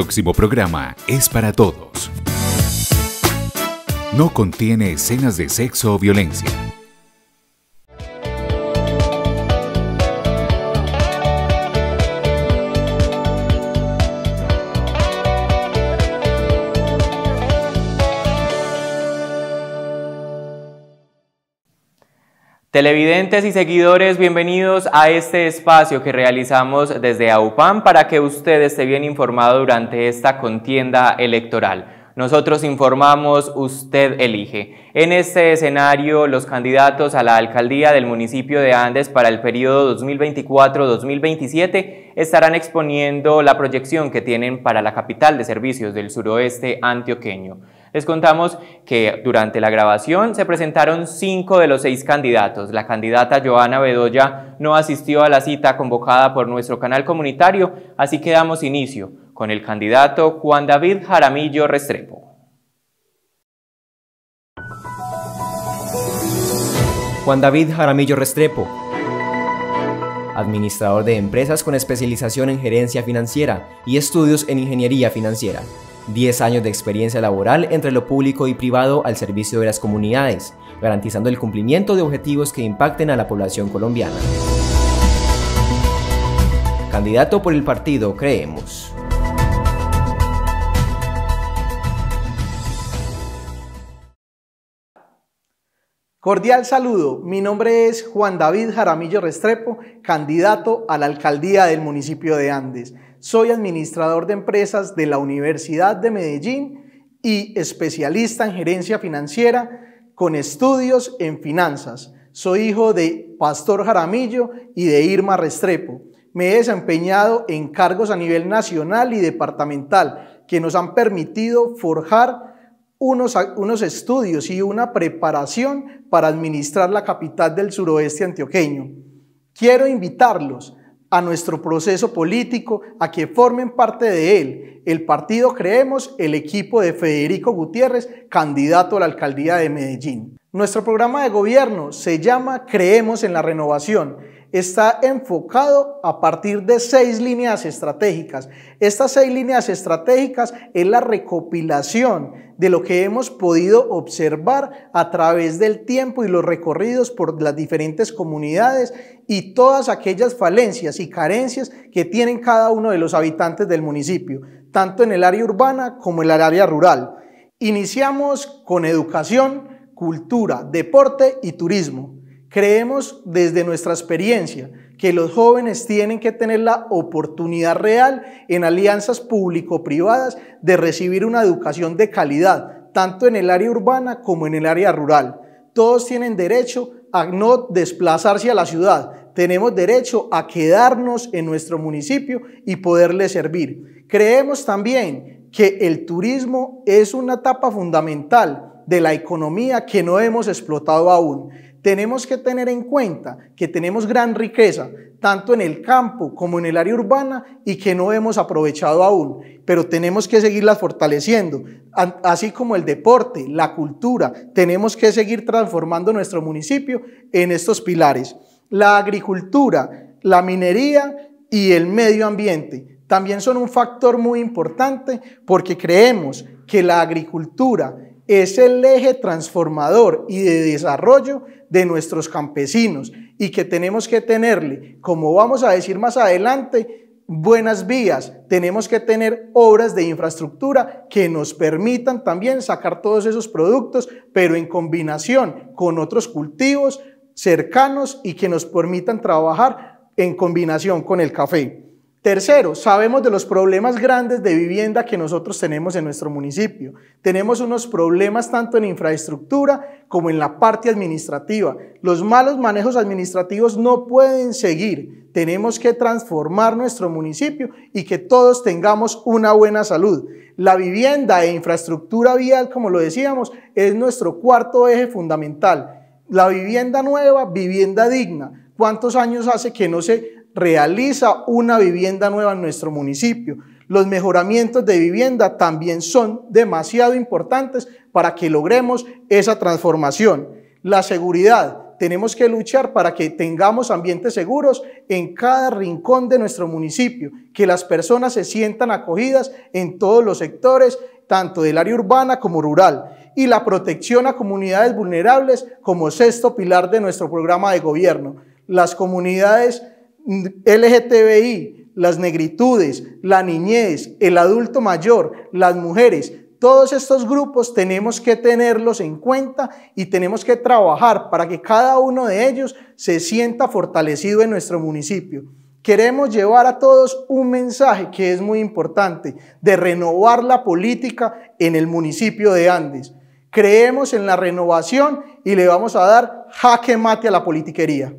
próximo programa es para todos. No contiene escenas de sexo o violencia. Televidentes y seguidores, bienvenidos a este espacio que realizamos desde AUPAM para que usted esté bien informado durante esta contienda electoral. Nosotros informamos, usted elige. En este escenario, los candidatos a la alcaldía del municipio de Andes para el periodo 2024-2027 estarán exponiendo la proyección que tienen para la capital de servicios del suroeste antioqueño. Les contamos que durante la grabación se presentaron cinco de los seis candidatos. La candidata Joana Bedoya no asistió a la cita convocada por nuestro canal comunitario, así que damos inicio con el candidato Juan David Jaramillo Restrepo. Juan David Jaramillo Restrepo, administrador de empresas con especialización en gerencia financiera y estudios en ingeniería financiera. 10 años de experiencia laboral entre lo público y privado al servicio de las comunidades, garantizando el cumplimiento de objetivos que impacten a la población colombiana. Candidato por el partido Creemos. Cordial saludo, mi nombre es Juan David Jaramillo Restrepo, candidato a la alcaldía del municipio de Andes. Soy administrador de empresas de la Universidad de Medellín y especialista en gerencia financiera con estudios en finanzas. Soy hijo de Pastor Jaramillo y de Irma Restrepo. Me he desempeñado en cargos a nivel nacional y departamental que nos han permitido forjar unos, unos, estudios y una preparación para administrar la capital del suroeste antioqueño. Quiero invitarlos a nuestro proceso político, a que formen parte de él el partido Creemos, el equipo de Federico Gutiérrez, candidato a la alcaldía de Medellín. Nuestro programa de gobierno se llama Creemos en la Renovación está enfocado a partir de seis líneas estratégicas. Estas seis líneas estratégicas es la recopilación de lo que hemos podido observar a través del tiempo y los recorridos por las diferentes comunidades y todas aquellas falencias y carencias que tienen cada uno de los habitantes del municipio, tanto en el área urbana como en el área rural. Iniciamos con educación, cultura, deporte y turismo. Creemos desde nuestra experiencia que los jóvenes tienen que tener la oportunidad real en alianzas público-privadas de recibir una educación de calidad, tanto en el área urbana como en el área rural. Todos tienen derecho a no desplazarse a la ciudad, tenemos derecho a quedarnos en nuestro municipio y poderle servir. Creemos también que el turismo es una etapa fundamental de la economía que no hemos explotado aún tenemos que tener en cuenta que tenemos gran riqueza, tanto en el campo como en el área urbana, y que no hemos aprovechado aún, pero tenemos que seguirlas fortaleciendo, así como el deporte, la cultura, tenemos que seguir transformando nuestro municipio en estos pilares. La agricultura, la minería y el medio ambiente también son un factor muy importante porque creemos que la agricultura, es el eje transformador y de desarrollo de nuestros campesinos y que tenemos que tenerle, como vamos a decir más adelante, buenas vías, tenemos que tener obras de infraestructura que nos permitan también sacar todos esos productos, pero en combinación con otros cultivos cercanos y que nos permitan trabajar en combinación con el café. Tercero, sabemos de los problemas grandes de vivienda que nosotros tenemos en nuestro municipio. Tenemos unos problemas tanto en infraestructura como en la parte administrativa. Los malos manejos administrativos no pueden seguir. Tenemos que transformar nuestro municipio y que todos tengamos una buena salud. La vivienda e infraestructura vial, como lo decíamos, es nuestro cuarto eje fundamental. La vivienda nueva, vivienda digna. ¿Cuántos años hace que no se realiza una vivienda nueva en nuestro municipio. Los mejoramientos de vivienda también son demasiado importantes para que logremos esa transformación. La seguridad. Tenemos que luchar para que tengamos ambientes seguros en cada rincón de nuestro municipio, que las personas se sientan acogidas en todos los sectores, tanto del área urbana como rural y la protección a comunidades vulnerables como sexto pilar de nuestro programa de gobierno. Las comunidades LGTBI, las negritudes, la niñez, el adulto mayor, las mujeres, todos estos grupos tenemos que tenerlos en cuenta y tenemos que trabajar para que cada uno de ellos se sienta fortalecido en nuestro municipio. Queremos llevar a todos un mensaje que es muy importante, de renovar la política en el municipio de Andes. Creemos en la renovación y le vamos a dar jaque mate a la politiquería.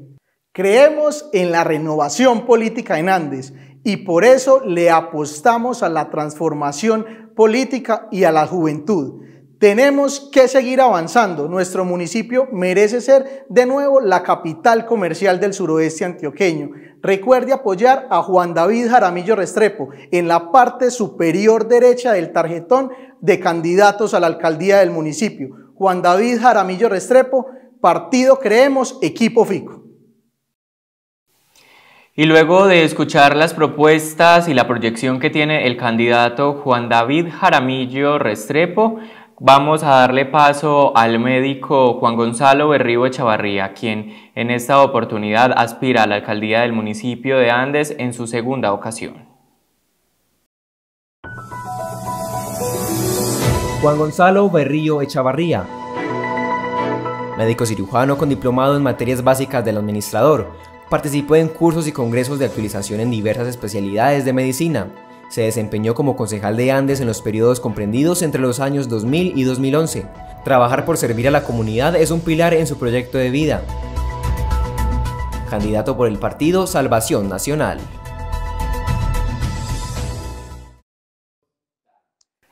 Creemos en la renovación política en Andes y por eso le apostamos a la transformación política y a la juventud. Tenemos que seguir avanzando. Nuestro municipio merece ser de nuevo la capital comercial del suroeste antioqueño. Recuerde apoyar a Juan David Jaramillo Restrepo en la parte superior derecha del tarjetón de candidatos a la alcaldía del municipio. Juan David Jaramillo Restrepo, Partido Creemos, Equipo Fico. Y luego de escuchar las propuestas y la proyección que tiene el candidato Juan David Jaramillo Restrepo, vamos a darle paso al médico Juan Gonzalo Berrío Echavarría, quien en esta oportunidad aspira a la alcaldía del municipio de Andes en su segunda ocasión. Juan Gonzalo Berrío Echavarría, médico cirujano con diplomado en materias básicas del administrador, Participó en cursos y congresos de actualización en diversas especialidades de medicina. Se desempeñó como concejal de Andes en los periodos comprendidos entre los años 2000 y 2011. Trabajar por servir a la comunidad es un pilar en su proyecto de vida. Candidato por el partido Salvación Nacional.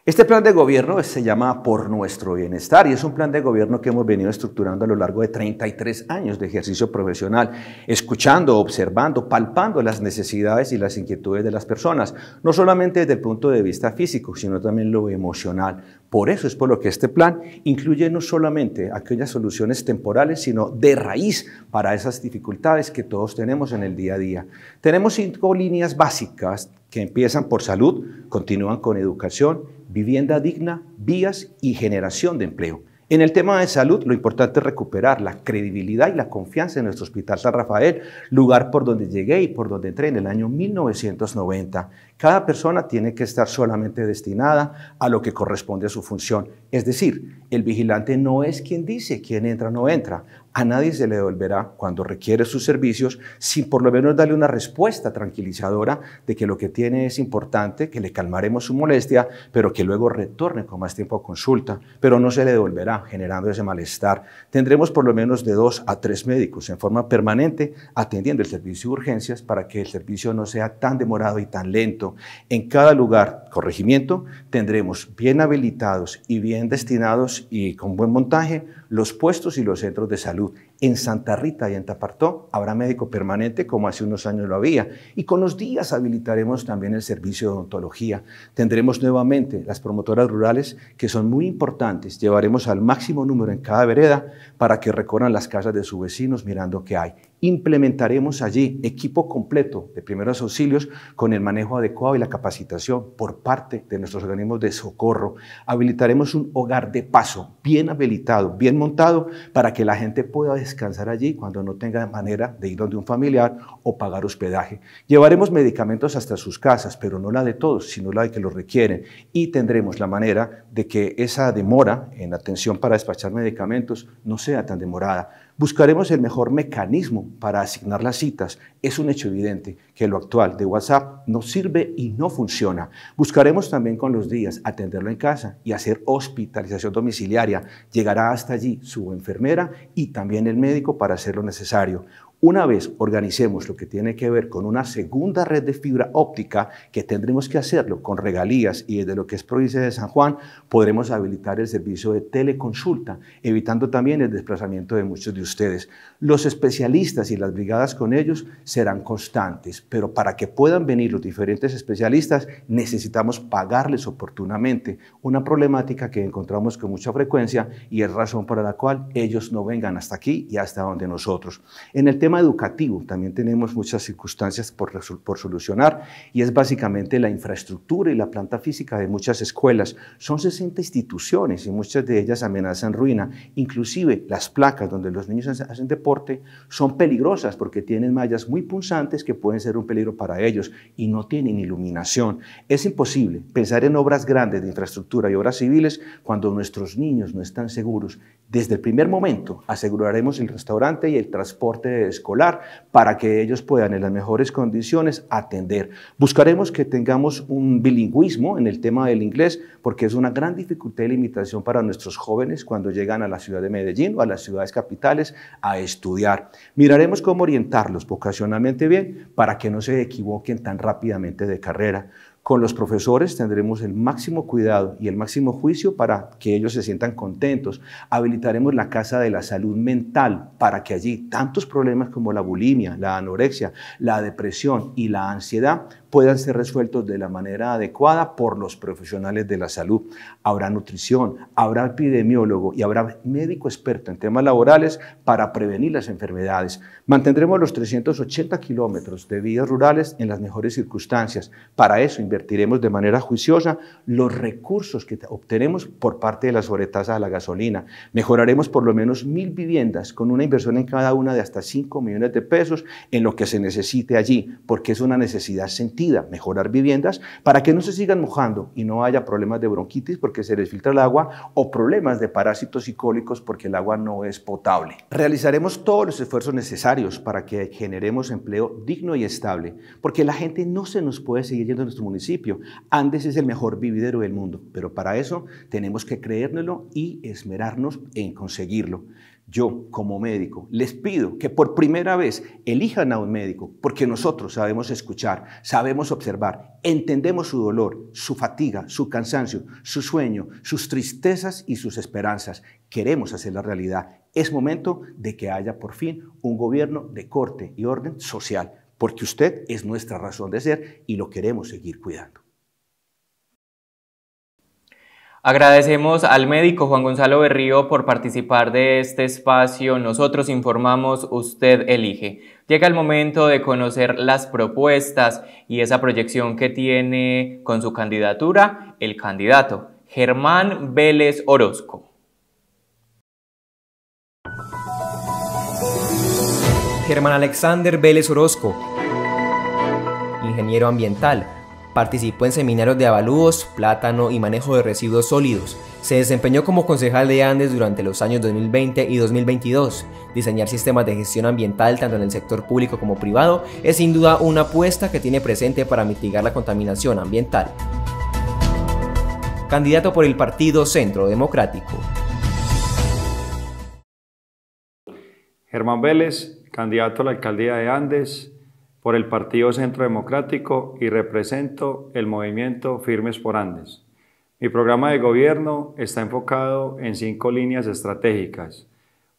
Este plan de gobierno se llama Por Nuestro Bienestar y es un plan de gobierno que hemos venido estructurando a lo largo de 33 años de ejercicio profesional, escuchando, observando, palpando las necesidades y las inquietudes de las personas, no solamente desde el punto de vista físico, sino también lo emocional, por eso es por lo que este plan incluye no solamente aquellas soluciones temporales, sino de raíz para esas dificultades que todos tenemos en el día a día. Tenemos cinco líneas básicas que empiezan por salud, continúan con educación, vivienda digna, vías y generación de empleo. En el tema de salud, lo importante es recuperar la credibilidad y la confianza en nuestro Hospital San Rafael, lugar por donde llegué y por donde entré en el año 1990. Cada persona tiene que estar solamente destinada a lo que corresponde a su función es decir, el vigilante no es quien dice quién entra o no entra. A nadie se le devolverá cuando requiere sus servicios sin por lo menos darle una respuesta tranquilizadora de que lo que tiene es importante, que le calmaremos su molestia, pero que luego retorne con más tiempo a consulta, pero no se le devolverá generando ese malestar. Tendremos por lo menos de dos a tres médicos en forma permanente atendiendo el servicio de urgencias para que el servicio no sea tan demorado y tan lento. En cada lugar, corregimiento, tendremos bien habilitados y bien destinados y con buen montaje los puestos y los centros de salud. En Santa Rita y en Tapartó habrá médico permanente como hace unos años lo había. Y con los días habilitaremos también el servicio de odontología. Tendremos nuevamente las promotoras rurales que son muy importantes. Llevaremos al máximo número en cada vereda para que recorran las casas de sus vecinos mirando qué hay implementaremos allí equipo completo de primeros auxilios con el manejo adecuado y la capacitación por parte de nuestros organismos de socorro. Habilitaremos un hogar de paso bien habilitado, bien montado, para que la gente pueda descansar allí cuando no tenga manera de ir donde un familiar o pagar hospedaje. Llevaremos medicamentos hasta sus casas, pero no la de todos, sino la de que lo requieren. Y tendremos la manera de que esa demora en atención para despachar medicamentos no sea tan demorada Buscaremos el mejor mecanismo para asignar las citas. Es un hecho evidente que lo actual de WhatsApp no sirve y no funciona. Buscaremos también con los días atenderlo en casa y hacer hospitalización domiciliaria. Llegará hasta allí su enfermera y también el médico para hacer lo necesario. Una vez organicemos lo que tiene que ver con una segunda red de fibra óptica, que tendremos que hacerlo con regalías y desde lo que es provincia de San Juan, podremos habilitar el servicio de teleconsulta, evitando también el desplazamiento de muchos de ustedes. Los especialistas y las brigadas con ellos serán constantes, pero para que puedan venir los diferentes especialistas necesitamos pagarles oportunamente, una problemática que encontramos con mucha frecuencia y es razón para la cual ellos no vengan hasta aquí y hasta donde nosotros. En el tema educativo también tenemos muchas circunstancias por, por solucionar y es básicamente la infraestructura y la planta física de muchas escuelas. Son 60 instituciones y muchas de ellas amenazan ruina. Inclusive las placas donde los niños hacen deporte son peligrosas porque tienen mallas muy punzantes que pueden ser un peligro para ellos y no tienen iluminación. Es imposible pensar en obras grandes de infraestructura y obras civiles cuando nuestros niños no están seguros desde el primer momento aseguraremos el restaurante y el transporte escolar para que ellos puedan en las mejores condiciones atender. Buscaremos que tengamos un bilingüismo en el tema del inglés porque es una gran dificultad y limitación para nuestros jóvenes cuando llegan a la ciudad de Medellín o a las ciudades capitales a estudiar. Miraremos cómo orientarlos vocacionalmente bien para que no se equivoquen tan rápidamente de carrera. Con los profesores tendremos el máximo cuidado y el máximo juicio para que ellos se sientan contentos. Habilitaremos la Casa de la Salud Mental para que allí tantos problemas como la bulimia, la anorexia, la depresión y la ansiedad puedan ser resueltos de la manera adecuada por los profesionales de la salud. Habrá nutrición, habrá epidemiólogo y habrá médico experto en temas laborales para prevenir las enfermedades. Mantendremos los 380 kilómetros de vías rurales en las mejores circunstancias. Para eso invertiremos de manera juiciosa los recursos que obtenemos por parte de la sobretasa de la gasolina. Mejoraremos por lo menos mil viviendas con una inversión en cada una de hasta 5 millones de pesos en lo que se necesite allí, porque es una necesidad sentida mejorar viviendas, para que no se sigan mojando y no haya problemas de bronquitis porque se les filtra el agua o problemas de parásitos y cólicos porque el agua no es potable. Realizaremos todos los esfuerzos necesarios para que generemos empleo digno y estable, porque la gente no se nos puede seguir yendo a nuestro municipio. Andes es el mejor vividero del mundo, pero para eso tenemos que creérnoslo y esmerarnos en conseguirlo yo como médico les pido que por primera vez elijan a un médico, porque nosotros sabemos escuchar, sabemos observar, entendemos su dolor, su fatiga, su cansancio, su sueño, sus tristezas y sus esperanzas. Queremos hacer la realidad. Es momento de que haya por fin un gobierno de corte y orden social, porque usted es nuestra razón de ser y lo queremos seguir cuidando. Agradecemos al médico Juan Gonzalo Berrío por participar de este espacio. Nosotros informamos, usted elige. Llega el momento de conocer las propuestas y esa proyección que tiene con su candidatura el candidato Germán Vélez Orozco. Germán Alexander Vélez Orozco, ingeniero ambiental participó en seminarios de avalúos, plátano y manejo de residuos sólidos. Se desempeñó como concejal de Andes durante los años 2020 y 2022. Diseñar sistemas de gestión ambiental tanto en el sector público como privado es sin duda una apuesta que tiene presente para mitigar la contaminación ambiental. Candidato por el Partido Centro Democrático. Germán Vélez, candidato a la alcaldía de Andes, por el Partido Centro Democrático y represento el movimiento Firmes por Andes. Mi programa de gobierno está enfocado en cinco líneas estratégicas.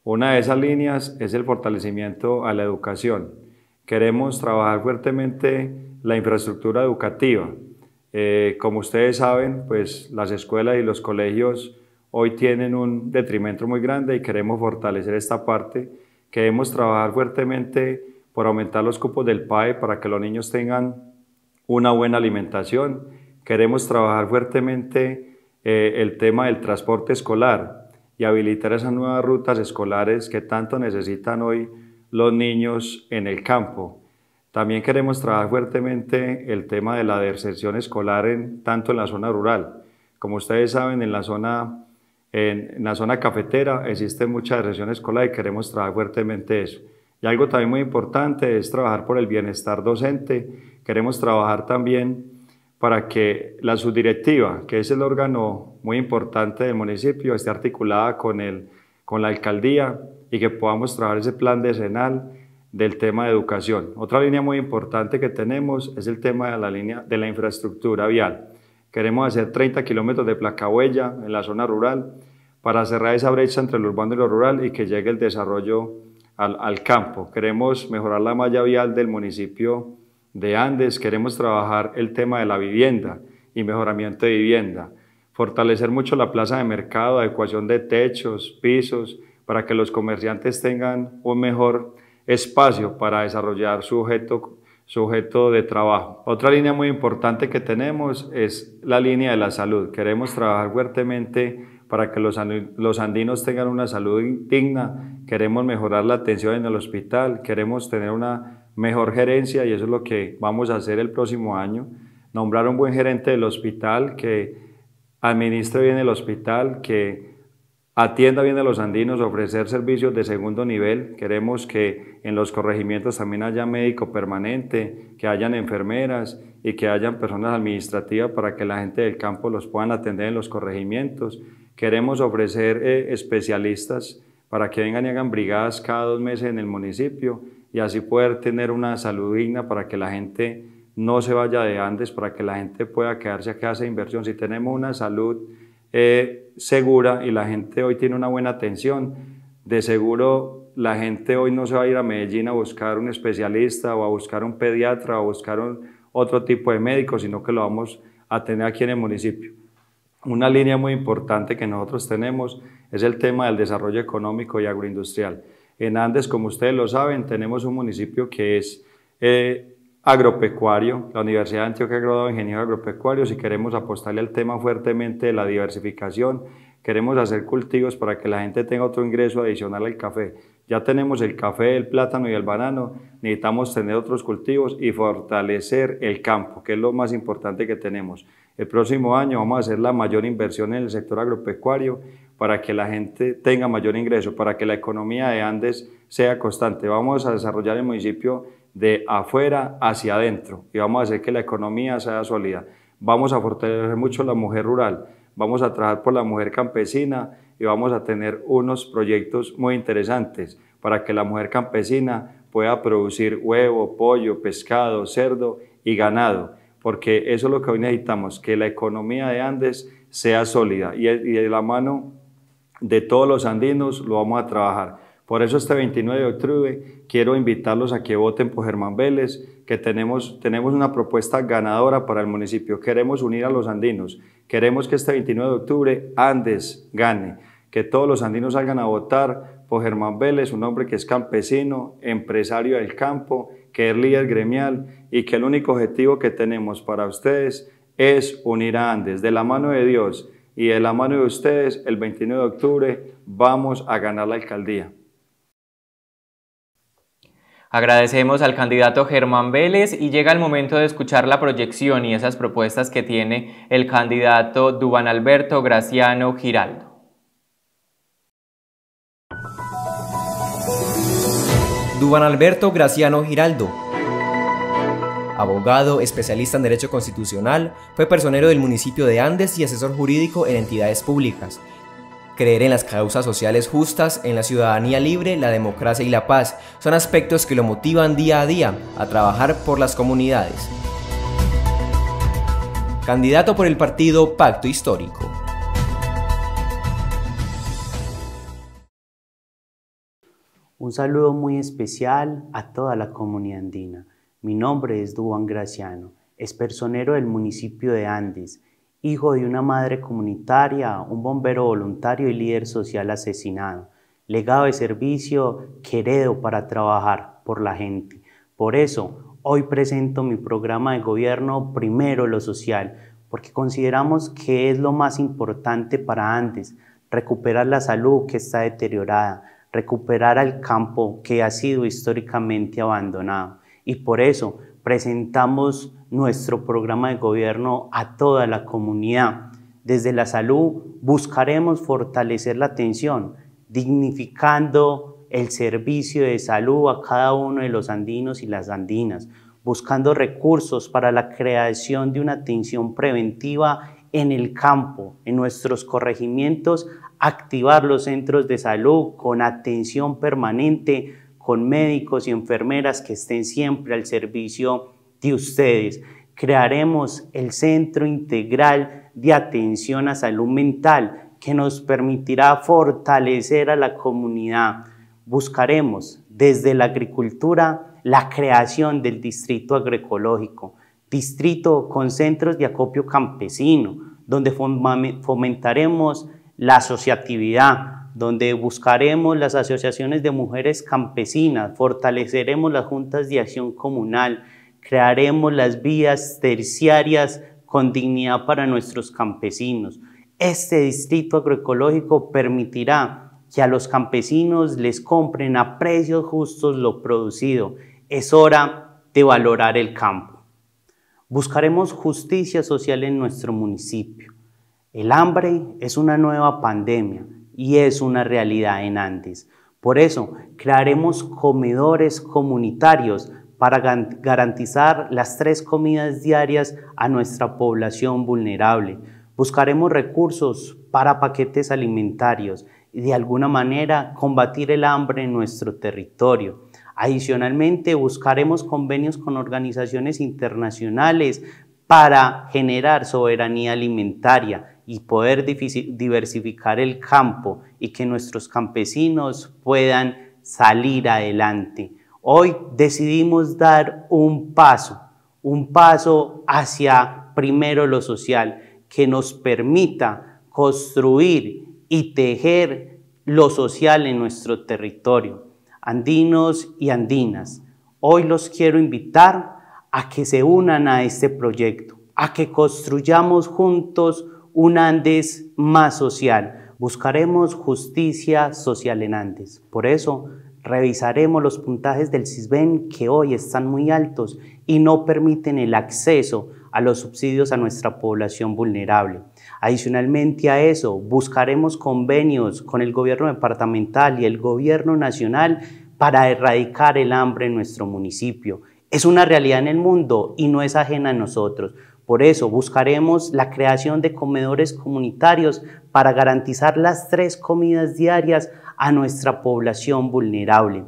Una de esas líneas es el fortalecimiento a la educación. Queremos trabajar fuertemente la infraestructura educativa. Eh, como ustedes saben, pues las escuelas y los colegios hoy tienen un detrimento muy grande y queremos fortalecer esta parte. Queremos trabajar fuertemente por aumentar los cupos del PAE para que los niños tengan una buena alimentación. Queremos trabajar fuertemente eh, el tema del transporte escolar y habilitar esas nuevas rutas escolares que tanto necesitan hoy los niños en el campo. También queremos trabajar fuertemente el tema de la deserción escolar en, tanto en la zona rural. Como ustedes saben, en la zona, en la zona cafetera existe mucha deserción escolar y queremos trabajar fuertemente eso. Y algo también muy importante es trabajar por el bienestar docente. Queremos trabajar también para que la subdirectiva, que es el órgano muy importante del municipio, esté articulada con, el, con la alcaldía y que podamos trabajar ese plan decenal del tema de educación. Otra línea muy importante que tenemos es el tema de la, línea, de la infraestructura vial. Queremos hacer 30 kilómetros de placa en la zona rural para cerrar esa brecha entre lo urbano y lo rural y que llegue el desarrollo al, campo. Queremos mejorar la malla vial del municipio de Andes, queremos trabajar el tema de la vivienda y mejoramiento de vivienda, fortalecer mucho la plaza de mercado, adecuación de techos, pisos, para que los comerciantes tengan un mejor espacio para desarrollar su objeto, su objeto de trabajo. Otra línea muy importante que tenemos es la línea de la salud. Queremos trabajar fuertemente para que los, andinos tengan una salud digna, queremos mejorar la atención en el hospital, queremos tener una mejor gerencia y eso es lo que vamos a hacer el próximo año, nombrar un buen gerente del hospital que administre bien el hospital, que atienda bien a los andinos, ofrecer servicios de segundo nivel. Queremos que en los corregimientos también haya médico permanente, que hayan enfermeras y que hayan personas administrativas para que la gente del campo los puedan atender en los corregimientos. Queremos ofrecer eh, especialistas para que vengan y hagan brigadas cada dos meses en el municipio y así poder tener una salud digna para que la gente no se vaya de Andes, para que la gente pueda quedarse a casa de inversión. Si tenemos una salud eh, segura y la gente hoy tiene una buena atención, de seguro la gente hoy no se va a ir a Medellín a buscar un especialista o a buscar un pediatra o a buscar otro tipo de médico, sino que lo vamos a tener aquí en el municipio. Una línea muy importante que nosotros tenemos es el tema del desarrollo económico y agroindustrial. En Andes, como ustedes lo saben, tenemos un municipio que es eh, agropecuario, la Universidad de Antioquia ha graduado ingenieros agropecuario, si queremos apostarle al tema fuertemente de la diversificación, queremos hacer cultivos para que la gente tenga otro ingreso adicional al café. Ya tenemos el café, el plátano y el banano, necesitamos tener otros cultivos y fortalecer el campo, que es lo más importante que tenemos. El próximo año vamos a hacer la mayor inversión en el sector agropecuario para que la gente tenga mayor ingreso, para que la economía de Andes sea constante. Vamos a desarrollar el municipio de afuera hacia adentro y vamos a hacer que la economía sea sólida. Vamos a fortalecer mucho la mujer rural, vamos a trabajar por la mujer campesina y vamos a tener unos proyectos muy interesantes para que la mujer campesina pueda producir huevo, pollo, pescado, cerdo y ganado porque eso es lo que hoy necesitamos, que la economía de Andes sea sólida y, de la mano de todos los andinos lo vamos a trabajar. Por eso este 29 de octubre quiero invitarlos a que voten por Germán Vélez, que tenemos, tenemos una propuesta ganadora para el municipio. Queremos unir a los andinos, queremos que este 29 de octubre Andes gane, que todos los andinos salgan a votar por Germán Vélez, un hombre que es campesino, empresario del campo, que es líder gremial y que el único objetivo que tenemos para ustedes es unir a Andes de la mano de Dios y de la mano de ustedes el 29 de octubre vamos a ganar la alcaldía. Agradecemos al candidato Germán Vélez y llega el momento de escuchar la proyección y esas propuestas que tiene el candidato Dubán Alberto Graciano Giraldo. Duban Alberto Graciano Giraldo. Abogado, especialista en Derecho Constitucional, fue personero del municipio de Andes y asesor jurídico en entidades públicas. Creer en las causas sociales justas, en la ciudadanía libre, la democracia y la paz son aspectos que lo motivan día a día a trabajar por las comunidades. Candidato por el partido Pacto Histórico. Un saludo muy especial a toda la comunidad andina. Mi nombre es Duan Graciano, es personero del municipio de Andes, hijo de una madre comunitaria, un bombero voluntario y líder social asesinado. Legado de servicio, querido para trabajar por la gente. Por eso, hoy presento mi programa de gobierno Primero lo Social, porque consideramos que es lo más importante para Andes, recuperar la salud que está deteriorada, recuperar al campo que ha sido históricamente abandonado. Y por eso presentamos nuestro programa de gobierno a toda la comunidad. Desde la salud buscaremos fortalecer la atención, dignificando el servicio de salud a cada uno de los andinos y las andinas, buscando recursos para la creación de una atención preventiva en el campo, en nuestros corregimientos, activar los centros de salud con atención permanente, con médicos y enfermeras que estén siempre al servicio de ustedes. Crearemos el Centro Integral de Atención a Salud Mental que nos permitirá fortalecer a la comunidad. Buscaremos desde la agricultura la creación del Distrito Agroecológico, distrito con centros de acopio campesino, donde fomentaremos la asociatividad, donde buscaremos las asociaciones de mujeres campesinas, fortaleceremos las juntas de acción comunal, crearemos las vías terciarias con dignidad para nuestros campesinos. Este distrito agroecológico permitirá que a los campesinos les compren a precios justos lo producido. Es hora de valorar el campo. Buscaremos justicia social en nuestro municipio. El hambre es una nueva pandemia y es una realidad en Andes. Por eso, crearemos comedores comunitarios para garantizar las tres comidas diarias a nuestra población vulnerable. Buscaremos recursos para paquetes alimentarios y de alguna manera combatir el hambre en nuestro territorio. Adicionalmente, buscaremos convenios con organizaciones internacionales para generar soberanía alimentaria y poder diversificar el campo y que nuestros campesinos puedan salir adelante. Hoy decidimos dar un paso, un paso hacia primero lo social, que nos permita construir y tejer lo social en nuestro territorio. Andinos y andinas, hoy los quiero invitar a que se unan a este proyecto, a que construyamos juntos un Andes más social. Buscaremos justicia social en Andes. Por eso, revisaremos los puntajes del CISBEN que hoy están muy altos y no permiten el acceso a los subsidios a nuestra población vulnerable. Adicionalmente a eso, buscaremos convenios con el gobierno departamental y el gobierno nacional para erradicar el hambre en nuestro municipio. Es una realidad en el mundo y no es ajena a nosotros. Por eso buscaremos la creación de comedores comunitarios para garantizar las tres comidas diarias a nuestra población vulnerable.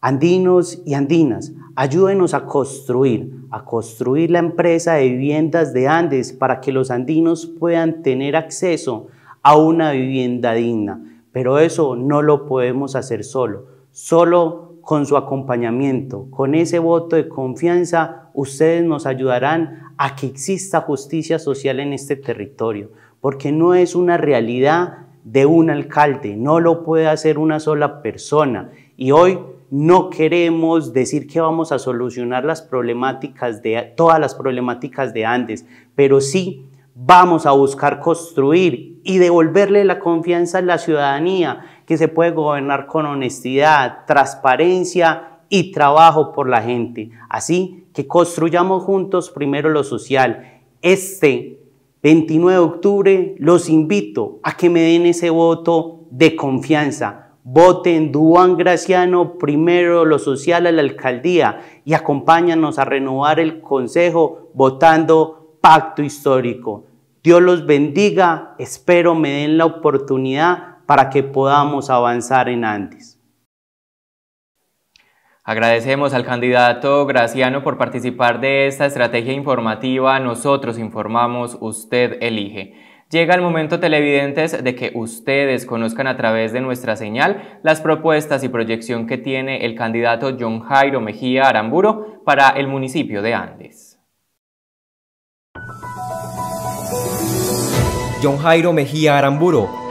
Andinos y andinas, ayúdenos a construir, a construir la empresa de viviendas de Andes para que los andinos puedan tener acceso a una vivienda digna. Pero eso no lo podemos hacer solo. Solo con su acompañamiento, con ese voto de confianza, ustedes nos ayudarán a que exista justicia social en este territorio, porque no es una realidad de un alcalde, no lo puede hacer una sola persona. Y hoy no queremos decir que vamos a solucionar las problemáticas de todas las problemáticas de antes, pero sí vamos a buscar construir y devolverle la confianza a la ciudadanía se puede gobernar con honestidad, transparencia y trabajo por la gente. Así que construyamos juntos primero lo social. Este 29 de octubre los invito a que me den ese voto de confianza. Voten Duan Graciano primero lo social a la alcaldía y acompáñanos a renovar el consejo votando pacto histórico. Dios los bendiga, espero me den la oportunidad para que podamos avanzar en Andes. Agradecemos al candidato Graciano por participar de esta estrategia informativa. Nosotros informamos, usted elige. Llega el momento, televidentes, de que ustedes conozcan a través de nuestra señal las propuestas y proyección que tiene el candidato John Jairo Mejía Aramburo para el municipio de Andes. John Jairo Mejía Aramburo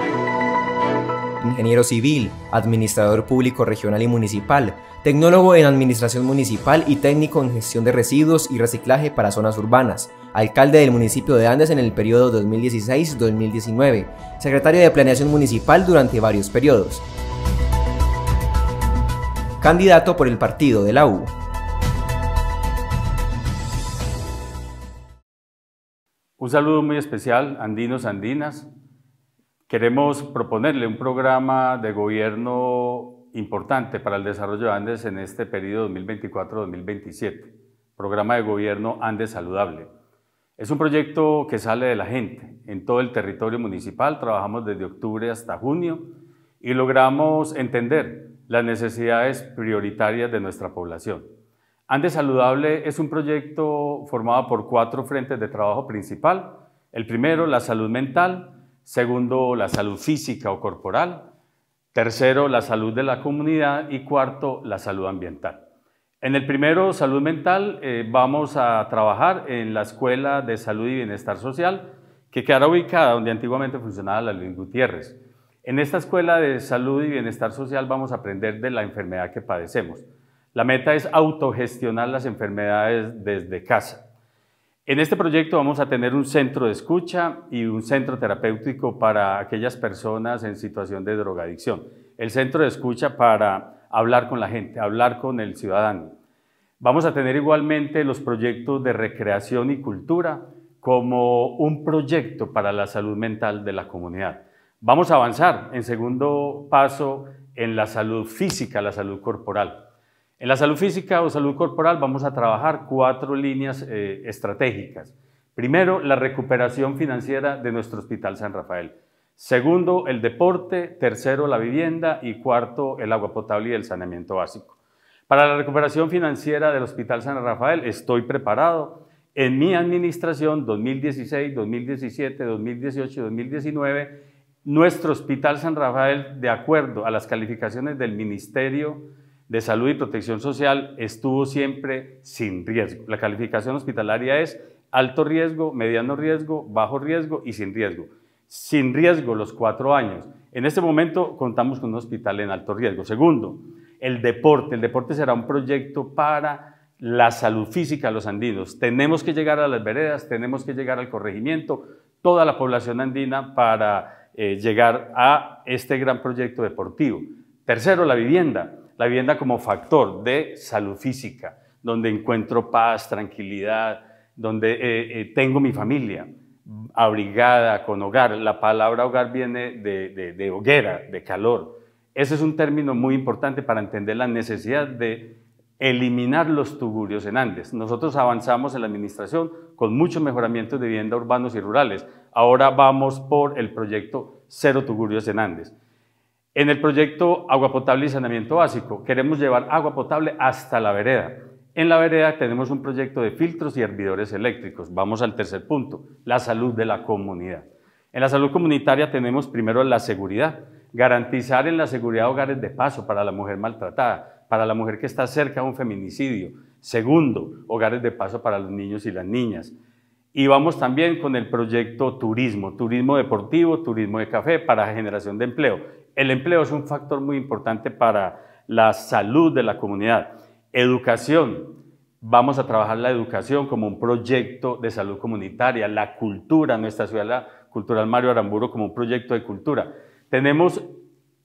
ingeniero civil, administrador público regional y municipal, tecnólogo en administración municipal y técnico en gestión de residuos y reciclaje para zonas urbanas, alcalde del municipio de Andes en el periodo 2016-2019, secretario de Planeación Municipal durante varios periodos. Candidato por el partido de la U. Un saludo muy especial, andinos, andinas, Queremos proponerle un programa de gobierno importante para el desarrollo de Andes en este periodo 2024-2027, programa de gobierno Andes Saludable. Es un proyecto que sale de la gente. En todo el territorio municipal trabajamos desde octubre hasta junio y logramos entender las necesidades prioritarias de nuestra población. Andes Saludable es un proyecto formado por cuatro frentes de trabajo principal. El primero, la salud mental. Segundo, la salud física o corporal. Tercero, la salud de la comunidad. Y cuarto, la salud ambiental. En el primero, salud mental, eh, vamos a trabajar en la Escuela de Salud y Bienestar Social, que quedará ubicada donde antiguamente funcionaba la Luis Gutiérrez. En esta Escuela de Salud y Bienestar Social vamos a aprender de la enfermedad que padecemos. La meta es autogestionar las enfermedades desde casa. En este proyecto vamos a tener un centro de escucha y un centro terapéutico para aquellas personas en situación de drogadicción. El centro de escucha para hablar con la gente, hablar con el ciudadano. Vamos a tener igualmente los proyectos de recreación y cultura como un proyecto para la salud mental de la comunidad. Vamos a avanzar en segundo paso en la salud física, la salud corporal. En la salud física o salud corporal vamos a trabajar cuatro líneas eh, estratégicas. Primero, la recuperación financiera de nuestro Hospital San Rafael. Segundo, el deporte. Tercero, la vivienda. Y cuarto, el agua potable y el saneamiento básico. Para la recuperación financiera del Hospital San Rafael estoy preparado. En mi administración 2016, 2017, 2018 y 2019, nuestro Hospital San Rafael, de acuerdo a las calificaciones del Ministerio de Salud y Protección Social estuvo siempre sin riesgo. La calificación hospitalaria es alto riesgo, mediano riesgo, bajo riesgo y sin riesgo. Sin riesgo los cuatro años. En este momento contamos con un hospital en alto riesgo. Segundo, el deporte. El deporte será un proyecto para la salud física de los andinos. Tenemos que llegar a las veredas, tenemos que llegar al corregimiento, toda la población andina para eh, llegar a este gran proyecto deportivo. Tercero, la vivienda. La vivienda como factor de salud física, donde encuentro paz, tranquilidad, donde eh, eh, tengo mi familia abrigada, con hogar. La palabra hogar viene de, de, hoguera, de calor. Ese es un término muy importante para entender la necesidad de eliminar los tugurios en Andes. Nosotros avanzamos en la administración con muchos mejoramientos de vivienda urbanos y rurales. Ahora vamos por el proyecto Cero Tugurios en Andes. En el proyecto Agua Potable y Saneamiento Básico queremos llevar agua potable hasta la vereda. En la vereda tenemos un proyecto de filtros y hervidores eléctricos. Vamos al tercer punto, la salud de la comunidad. En la salud comunitaria tenemos primero la seguridad, garantizar en la seguridad hogares de paso para la mujer maltratada, para la mujer que está cerca a un feminicidio. Segundo, hogares de paso para los niños y las niñas. Y vamos también con el proyecto turismo, turismo deportivo, turismo de café para generación de empleo. El empleo es un factor muy importante para la salud de la comunidad. Educación, vamos a trabajar la educación como un proyecto de salud comunitaria, la cultura, nuestra ciudad cultural Mario Aramburo como un proyecto de cultura. Tenemos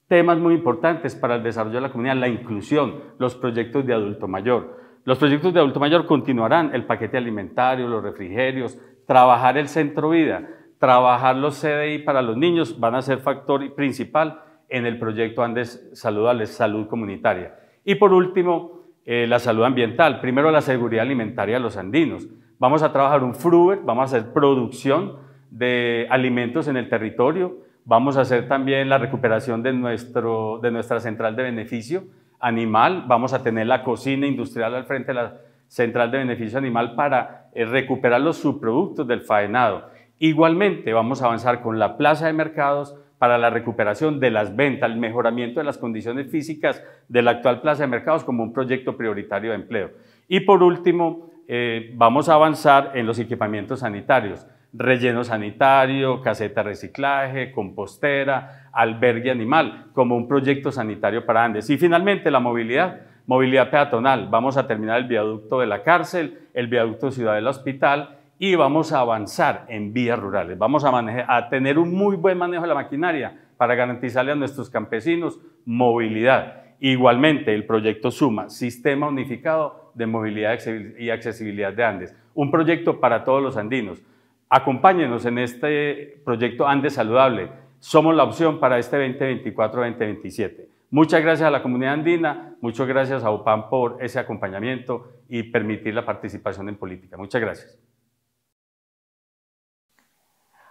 temas muy importantes para el desarrollo de la comunidad, la inclusión, los proyectos de adulto mayor los proyectos de adulto mayor continuarán, el paquete alimentario, los refrigerios, trabajar el centro vida, trabajar los CDI para los niños van a ser factor principal en el proyecto Andes Saludables, salud comunitaria. Y por último, eh, la salud ambiental. Primero, la seguridad alimentaria de los andinos. Vamos a trabajar un fruver, vamos a hacer producción de alimentos en el territorio, vamos a hacer también la recuperación de nuestra central de beneficio, animal, vamos a tener la cocina industrial al frente de la central de beneficio animal para eh, recuperar los subproductos del faenado. Igualmente vamos a avanzar con la plaza de mercados para la recuperación de las ventas, el mejoramiento de las condiciones físicas de la actual plaza de mercados como un proyecto prioritario de empleo. Y por último, eh, vamos a avanzar en los equipamientos sanitarios relleno sanitario, caseta reciclaje, compostera, albergue animal, como un proyecto sanitario para Andes. Y finalmente la movilidad, movilidad peatonal. Vamos a terminar el viaducto de la cárcel, el viaducto Ciudad del Hospital y vamos a avanzar en vías rurales. Vamos a, a tener un muy buen manejo de la maquinaria para garantizarle a nuestros campesinos movilidad. Igualmente, el proyecto SUMA, Sistema Unificado de Movilidad y Accesibilidad de Andes, un proyecto para todos los andinos. Acompáñenos en este proyecto Andes Saludable. Somos la opción para este 2024-2027. Muchas gracias a la comunidad andina, muchas gracias a UPAN por ese acompañamiento y permitir la participación en política. Muchas gracias.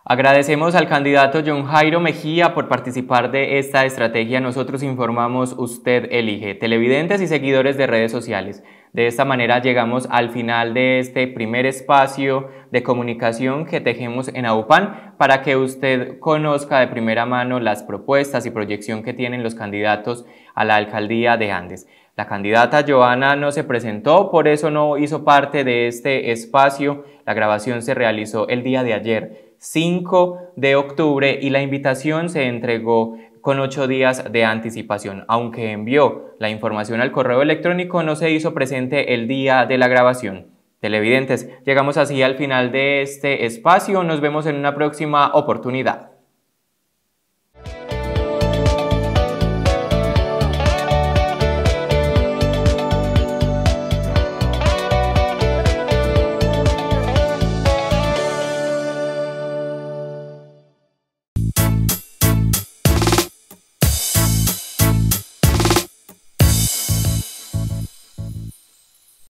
Agradecemos al candidato John Jairo Mejía por participar de esta estrategia. Nosotros informamos Usted Elige, televidentes y seguidores de redes sociales. De esta manera llegamos al final de este primer espacio de comunicación que tejemos en AUPAN para que usted conozca de primera mano las propuestas y proyección que tienen los candidatos a la alcaldía de Andes. La candidata Joana no se presentó, por eso no hizo parte de este espacio. La grabación se realizó el día de ayer. 5 de octubre y la invitación se entregó con ocho días de anticipación. Aunque envió la información al correo electrónico, no se hizo presente el día de la grabación. Televidentes, llegamos así al final de este espacio. Nos vemos en una próxima oportunidad.